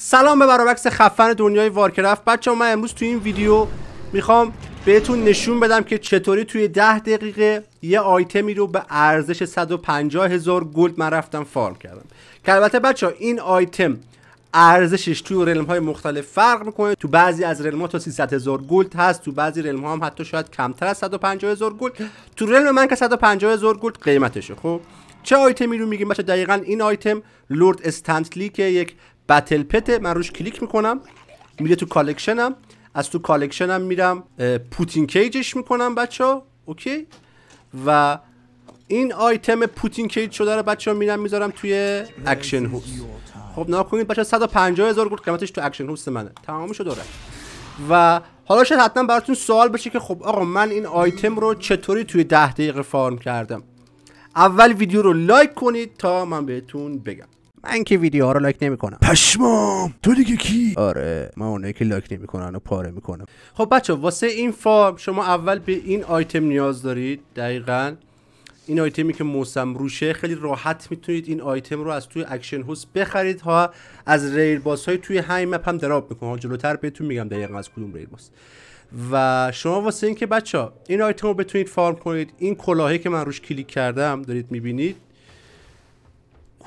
سلام به برابکس خفن دنیای وارکرفت بچه من امروز تو این ویدیو میخوام بهتون نشون بدم که چطوری توی ده دقیقه یه آیتمی رو به ارزش 150 هزار گلد من رفتم فارم کردم که البته بچه این آیتم ارزشش توی رلم های مختلف فرق میکنه تو بعضی از رلم ها تا 300 هزار گلد هست تو بعضی رلم ها هم حتی شاید کمتر از 150 هزار گلد تو رلم من که 150 هزار گلد قیمتشه خب چه آیتمی رو میگیم بچه دقیقا این آیتم لورد استنتلی که یک بتل پته من روش کلیک میکنم میره تو کالکشنم از تو کالکشنم میرم پوتین کیجش میکنم بچه ها اوکی و این آیتم پوتین کیج شده رو بچه ها میرم میذارم توی اکشن هوس خب نها کنید بچه 150 هزار گرد قیمتش تو اکشن هوس منه شده داره و حالا شاید حتما براتون سوال بشه که خب آقا من این آیتم رو چطوری توی ده دقیقه فارم کردم اول ویدیو رو لایک کنید تا من بهتون بگم من که ویدیوها رو لایک نمیکنم پشمام تو دیگه کی آره من اونایی که لایک نمیکنن و پاره میکنم خب بچه واسه این فارم شما اول به این آیتم نیاز دارید دقیقا این آیتمی که موسم روشه خیلی راحت میتونید این آیتم رو از توی اکشن هوس بخرید ها از ریل باس های توی های مپ هم دراب میکنه جلوتر بهتون میگم دقیقا از کدوم ریل باس و شما واسه اینکه بچه ها این آیتم رو بتونید فارم کنید این کلاهی که من روش کلیک کردم دارید میبینید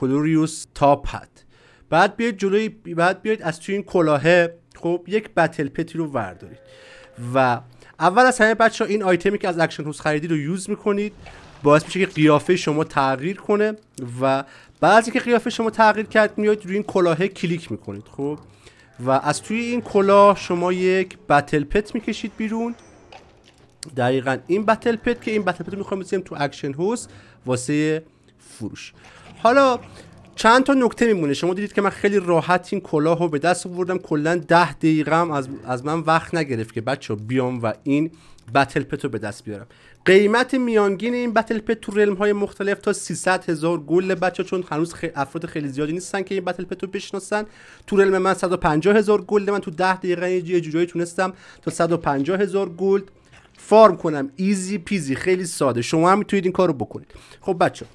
کلوریوس تاپ هد بعد بیاید جلوی بعد بیاید از توی این کلاهه خب یک بتل پتی رو وردارید و اول از همه بچه ها این آیتمی که از اکشن هوس خریدی رو یوز میکنید باعث میشه که قیافه شما تغییر کنه و بعضی اینکه قیافه شما تغییر کرد میاد روی این کلاهه کلیک میکنید خب و از توی این کلاه شما یک بتل پت میکشید بیرون دقیقا این بتل پت که این بتل پت رو میخوایم تو اکشن هوس واسه فروش حالا چند تا نکته میمونه شما دیدید که من خیلی راحت این کلاه رو به دست آوردم کلا ده دقیقه هم از, از من وقت نگرفت که بچه بیام و این بتل پتو به دست بیارم قیمت میانگین این بتل پت تو رلم های مختلف تا 300 هزار گل بچه چون هنوز خی... افراد خیلی زیادی نیستن که این بتل پتو رو بشناسن تو رلم من 150 هزار گل من تو ده دقیقه یه جوجایی تونستم تا 150 هزار گلد فارم کنم ایزی پیزی خیلی ساده شما هم میتونید این کارو بکنید خب بچه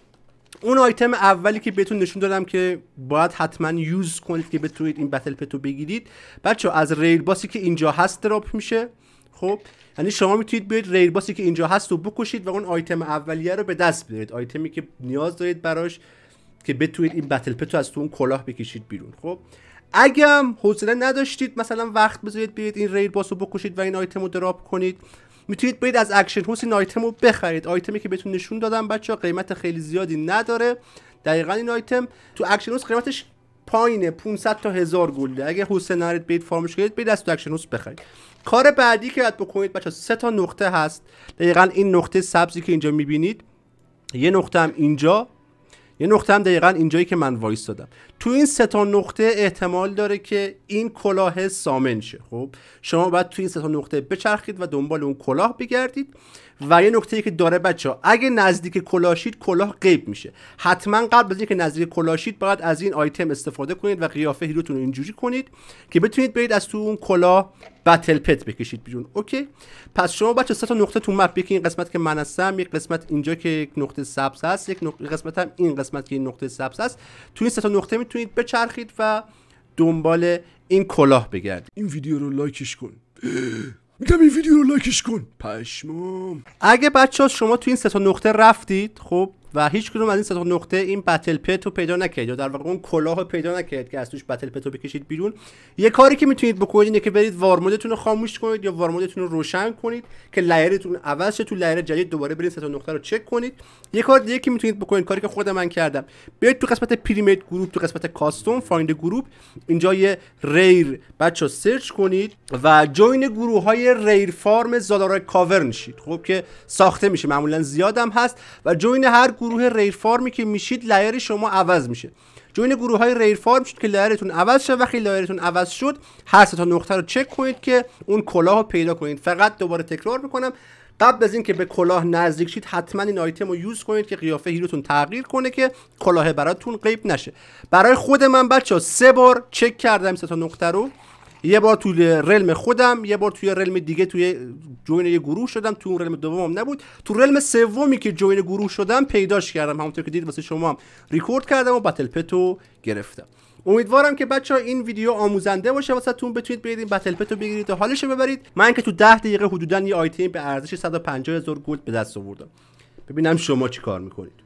اون آیتم اولی که بهتون نشون دادم که باید حتما یوز کنید که بتونید این بتل پتو بگیرید بچه از ریل باسی که اینجا هست دراپ میشه خب یعنی شما میتونید بیاید ریل باسی که اینجا هست رو بکشید و اون آیتم اولیه رو به دست بیارید آیتمی که نیاز دارید براش که بتونید این بتل پتو از تو اون کلاه بکشید بیرون خب اگه حوصله نداشتید مثلا وقت بذارید بیاید این ریل باس رو بکشید و این آیتم رو دراپ کنید میتونید برید از اکشن هوس این آیتم رو بخرید آیتمی که بهتون نشون دادم بچه ها قیمت خیلی زیادی نداره دقیقا این آیتم تو اکشن هوس قیمتش پایینه 500 تا 1000 گلده اگه حسن نرید برید فارمش کنید برید از تو اکشن هوس بخرید کار بعدی که باید بکنید بچه سه تا نقطه هست دقیقا این نقطه سبزی که اینجا میبینید یه نقطه هم اینجا یه نقطه هم دقیقا اینجایی که من وایس دادم تو این سه تا نقطه احتمال داره که این کلاه سامن شه خب شما باید تو این سه تا نقطه بچرخید و دنبال اون کلاه بگردید و یه نکته ای که داره بچه ها اگه نزدیک کلاشید کلاه قیب میشه حتما قبل از اینکه نزدیک کلاشید باید از این آیتم استفاده کنید و قیافه هیروتون رو اینجوری کنید که بتونید برید از تو اون کلاه بتل پت بکشید بیرون اوکی پس شما بچه سه تا نقطه تو مپ یکی این قسمت که من هستم یک قسمت اینجا که یک نقطه سبز هست یک نقطه قسمت هم این قسمت که نقطه سبز هست تو این سه تا نقطه میتونید بچرخید و دنبال این کلاه بگردید این ویدیو رو لایکش کن میگم این ویدیو رو لایکش کن پشمام اگه بچه ها شما تو این سه تا نقطه رفتید خب و هیچ کدوم از این سه نقطه این بتل پت رو پیدا نکرد یا در واقع اون کلاه رو پیدا نکرد که از توش بتل پت رو بکشید بیرون یه کاری که میتونید بکنید اینه که برید وارمودتون رو خاموش کنید یا وارمودتون رو روشن کنید که لایرتون عوض شه تو لایر جدید دوباره برید سه نقطه رو چک کنید یه کار دیگه که میتونید بکنید کاری که خود من کردم بیاید تو قسمت پریمیت گروپ تو قسمت کاستوم فایند گروپ اینجا یه ریر بچا سرچ کنید و جوین گروه های ریر فارم زادارای کاور شید خب که ساخته میشه معمولا زیادم هست و جوین هر گروه گروه ریر فارمی که میشید لایر شما عوض میشه جوین گروه های ریر فارم شد که لایرتون عوض شد وقتی لایرتون عوض شد هر تا نقطه رو چک کنید که اون کلاه رو پیدا کنید فقط دوباره تکرار میکنم قبل از اینکه به کلاه نزدیک شید حتما این آیتم رو یوز کنید که قیافه هیروتون تغییر کنه که کلاه براتون قیب نشه برای خود من بچه ها سه بار چک کردم سه تا نقطه رو یه بار توی رلم خودم یه بار توی رلم دیگه توی جوین یه گروه شدم تو اون رلم دومم نبود تو رلم سومی که جوین گروه شدم پیداش کردم همونطور که دید واسه شما ریکورد کردم و بتل پتو گرفتم امیدوارم که بچه ها این ویدیو آموزنده باشه تون بتونید برید بتل پتو بگیرید و حالش رو ببرید من که تو ده دقیقه حدودا یه آیتم به ارزش 150 هزار گلد به دست آوردم ببینم شما چی کار میکنید